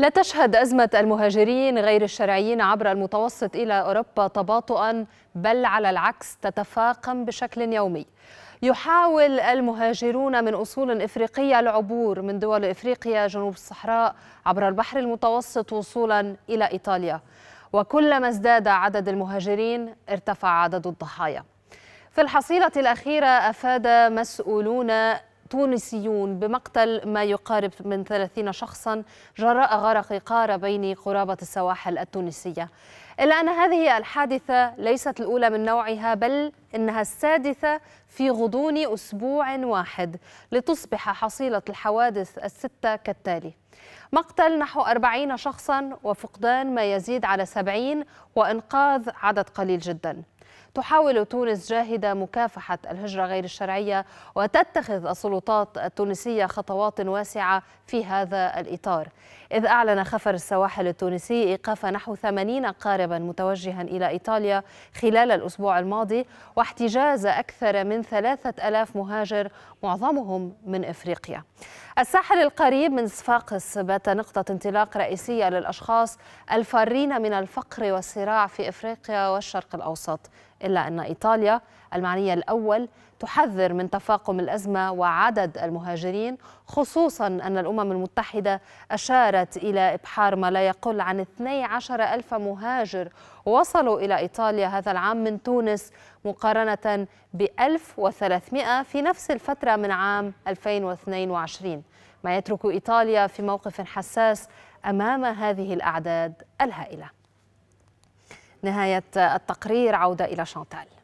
لا تشهد أزمة المهاجرين غير الشرعيين عبر المتوسط إلى أوروبا تباطؤا بل على العكس تتفاقم بشكل يومي يحاول المهاجرون من أصول إفريقية العبور من دول إفريقيا جنوب الصحراء عبر البحر المتوسط وصولا إلى إيطاليا وكلما ازداد عدد المهاجرين ارتفع عدد الضحايا في الحصيلة الأخيرة أفاد مسؤولون تونسيون بمقتل ما يقارب من 30 شخصا جراء غرق قارة بين قرابة السواحل التونسية إلا أن هذه الحادثة ليست الأولى من نوعها بل إنها السادسة في غضون أسبوع واحد لتصبح حصيلة الحوادث الستة كالتالي مقتل نحو أربعين شخصا وفقدان ما يزيد على سبعين وإنقاذ عدد قليل جدا تحاول تونس جاهدة مكافحة الهجرة غير الشرعية وتتخذ السلطات التونسية خطوات واسعة في هذا الإطار إذ أعلن خفر السواحل التونسي إيقاف نحو 80 قاربا متوجها إلى إيطاليا خلال الأسبوع الماضي واحتجاز أكثر من 3000 مهاجر معظمهم من إفريقيا الساحل القريب من صفاقس بات نقطة انطلاق رئيسية للأشخاص الفارين من الفقر والصراع في إفريقيا والشرق الأوسط إلا أن إيطاليا المعنية الأول تحذر من تفاقم الأزمة وعدد المهاجرين خصوصا أن الأمم المتحدة أشارت إلى إبحار ما لا يقل عن 12 ألف مهاجر وصلوا إلى إيطاليا هذا العام من تونس مقارنة ب 1300 في نفس الفترة من عام 2022 ما يترك إيطاليا في موقف حساس أمام هذه الأعداد الهائلة نهاية التقرير عودة إلى شانتال